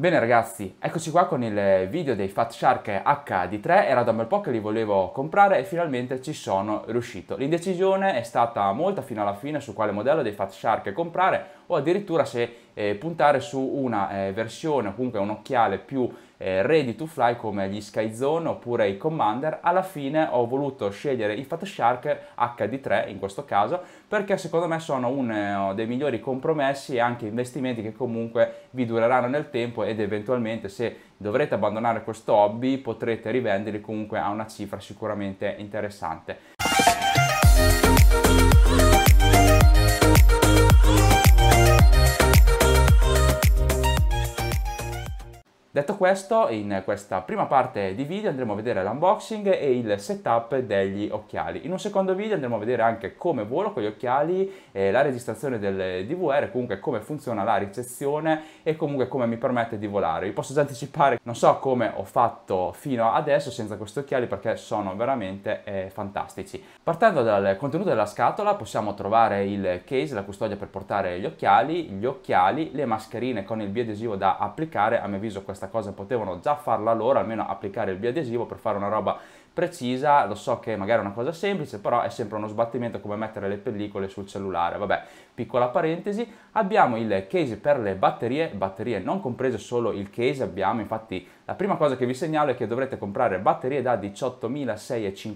Bene ragazzi, eccoci qua con il video dei Fat Shark HD3, era da un bel po' che li volevo comprare e finalmente ci sono riuscito. L'indecisione è stata molta fino alla fine su quale modello dei Fat Shark comprare, o addirittura se eh, puntare su una eh, versione o comunque un occhiale più eh, ready to fly come gli Skyzone oppure i Commander, alla fine ho voluto scegliere i Fatshark HD3 in questo caso perché secondo me sono uno eh, dei migliori compromessi e anche investimenti che comunque vi dureranno nel tempo ed eventualmente se dovrete abbandonare questo hobby potrete rivenderli comunque a una cifra sicuramente interessante. Detto questo, in questa prima parte di video andremo a vedere l'unboxing e il setup degli occhiali. In un secondo video andremo a vedere anche come volo con gli occhiali, eh, la registrazione del DVR, comunque come funziona la ricezione e comunque come mi permette di volare. Vi posso già anticipare, non so come ho fatto fino adesso senza questi occhiali perché sono veramente eh, fantastici. Partendo dal contenuto della scatola possiamo trovare il case, la custodia per portare gli occhiali, gli occhiali, le mascherine con il biadesivo da applicare, a mio avviso questa cosa cosa potevano già farla loro, almeno applicare il biadesivo per fare una roba precisa, lo so che magari è una cosa semplice, però è sempre uno sbattimento come mettere le pellicole sul cellulare, vabbè, piccola parentesi, abbiamo il case per le batterie, batterie non comprese solo il case, abbiamo infatti la prima cosa che vi segnalo è che dovrete comprare batterie da 18.650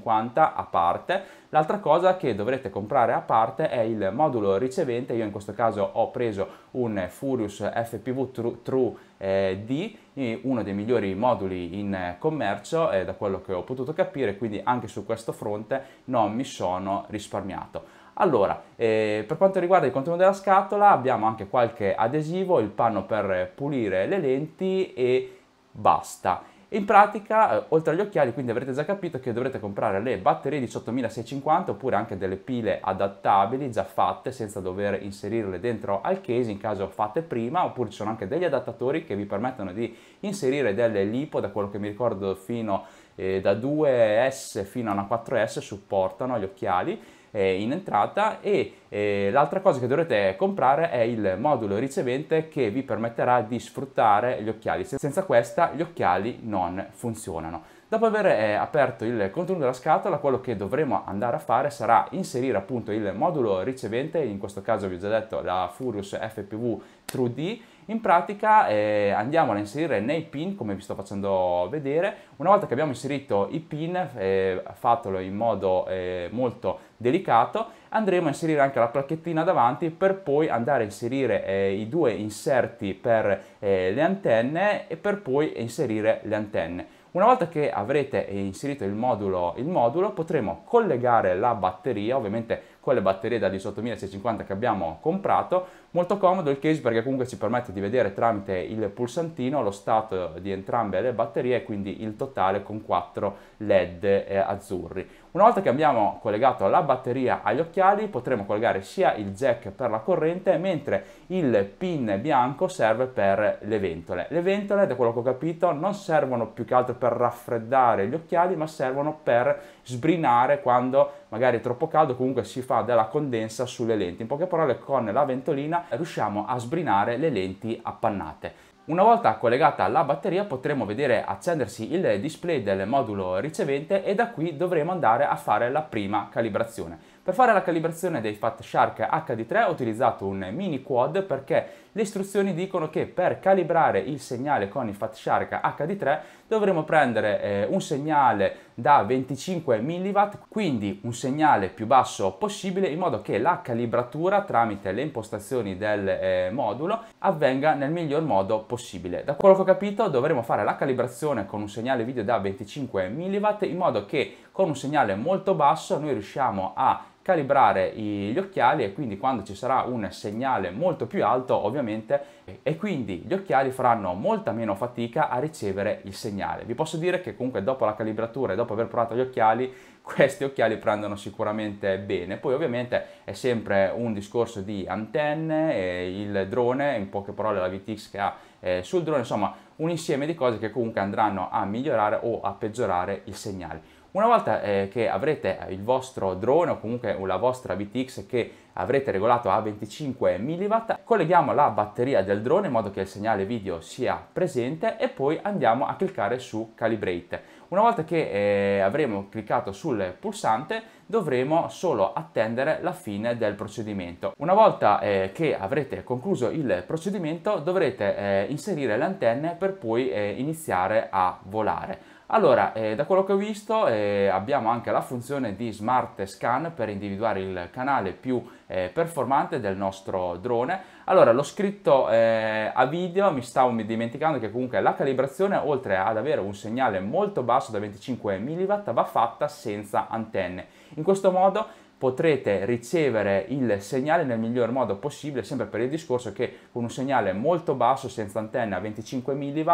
a parte, L'altra cosa che dovrete comprare a parte è il modulo ricevente, io in questo caso ho preso un Furious FPV True, eh, D, uno dei migliori moduli in commercio eh, da quello che ho potuto capire, quindi anche su questo fronte non mi sono risparmiato. Allora, eh, per quanto riguarda il contenuto della scatola abbiamo anche qualche adesivo, il panno per pulire le lenti e basta. In pratica, eh, oltre agli occhiali, quindi avrete già capito che dovrete comprare le batterie 18650 oppure anche delle pile adattabili già fatte senza dover inserirle dentro al case in caso fatte prima, oppure ci sono anche degli adattatori che vi permettono di inserire delle lipo, da quello che mi ricordo fino eh, da 2S fino a una 4S supportano gli occhiali eh, in entrata e eh, l'altra cosa che dovrete comprare è il modulo ricevente che vi permetterà di sfruttare gli occhiali. Senza questa gli occhiali non funzionano. Dopo aver eh, aperto il contorno della scatola, quello che dovremo andare a fare sarà inserire appunto il modulo ricevente, in questo caso vi ho già detto la Furious FPV True d in pratica eh, andiamo a inserire nei pin, come vi sto facendo vedere, una volta che abbiamo inserito i pin, eh, fatelo in modo eh, molto delicato, andremo a inserire anche la placchettina davanti per poi andare a inserire eh, i due inserti per eh, le antenne e per poi inserire le antenne. Una volta che avrete inserito il modulo, il modulo potremo collegare la batteria, ovviamente con le batterie da 18650 che abbiamo comprato. Molto comodo il case perché comunque ci permette di vedere tramite il pulsantino lo stato di entrambe le batterie e quindi il totale con 4 LED azzurri. Una volta che abbiamo collegato la batteria agli occhiali potremo collegare sia il jack per la corrente mentre il pin bianco serve per le ventole. Le ventole, da quello che ho capito, non servono più che altro per raffreddare gli occhiali ma servono per sbrinare quando magari è troppo caldo, comunque si fa della condensa sulle lenti. In poche parole con la ventolina riusciamo a sbrinare le lenti appannate. Una volta collegata alla batteria potremo vedere accendersi il display del modulo ricevente e da qui dovremo andare a fare la prima calibrazione. Per fare la calibrazione dei Fat Shark HD3 ho utilizzato un mini quad perché le istruzioni dicono che per calibrare il segnale con i Fat Shark HD3 dovremo prendere eh, un segnale da 25 mW, quindi un segnale più basso possibile in modo che la calibratura tramite le impostazioni del eh, modulo avvenga nel miglior modo possibile. Da quello che ho capito dovremo fare la calibrazione con un segnale video da 25 mW in modo che con un segnale molto basso noi riusciamo a calibrare gli occhiali e quindi quando ci sarà un segnale molto più alto ovviamente e quindi gli occhiali faranno molta meno fatica a ricevere il segnale. Vi posso dire che comunque dopo la calibratura e dopo aver provato gli occhiali questi occhiali prendono sicuramente bene. Poi ovviamente è sempre un discorso di antenne, il drone, in poche parole la VTX che ha eh, sul drone, insomma un insieme di cose che comunque andranno a migliorare o a peggiorare il segnale. Una volta eh, che avrete eh, il vostro drone o comunque la vostra VTX che avrete regolato a 25 mW, colleghiamo la batteria del drone in modo che il segnale video sia presente e poi andiamo a cliccare su Calibrate. Una volta che eh, avremo cliccato sul pulsante dovremo solo attendere la fine del procedimento. Una volta eh, che avrete concluso il procedimento dovrete eh, inserire le antenne per poi eh, iniziare a volare. Allora, eh, da quello che ho visto eh, abbiamo anche la funzione di Smart Scan per individuare il canale più eh, performante del nostro drone. Allora, l'ho scritto eh, a video, mi stavo dimenticando che comunque la calibrazione, oltre ad avere un segnale molto basso da 25 mW, va fatta senza antenne. In questo modo potrete ricevere il segnale nel miglior modo possibile, sempre per il discorso che con un segnale molto basso, senza antenna, 25 mW,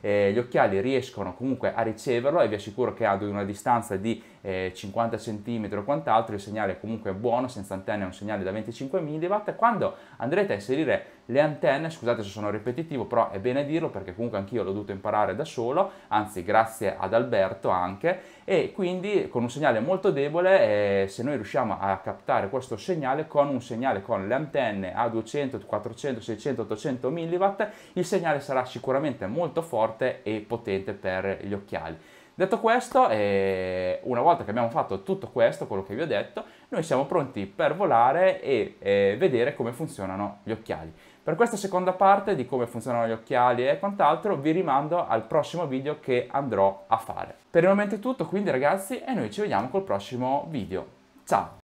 eh, gli occhiali riescono comunque a riceverlo e vi assicuro che ad una distanza di eh, 50 cm o quant'altro, il segnale comunque è buono, senza antenne è un segnale da 25 mW, quando andrete a inserire le antenne, scusate se sono ripetitivo, però è bene dirlo perché comunque anch'io l'ho dovuto imparare da solo, anzi grazie ad Alberto anche, e quindi con un segnale molto debole, eh, se noi riusciamo a captare questo segnale con un segnale con le antenne a 200, 400, 600, 800 mW, il segnale sarà sicuramente molto forte e potente per gli occhiali. Detto questo, eh, una volta che abbiamo fatto tutto questo, quello che vi ho detto, noi siamo pronti per volare e eh, vedere come funzionano gli occhiali. Per questa seconda parte di come funzionano gli occhiali e quant'altro vi rimando al prossimo video che andrò a fare. Per il momento è tutto, quindi ragazzi, e noi ci vediamo col prossimo video. Ciao!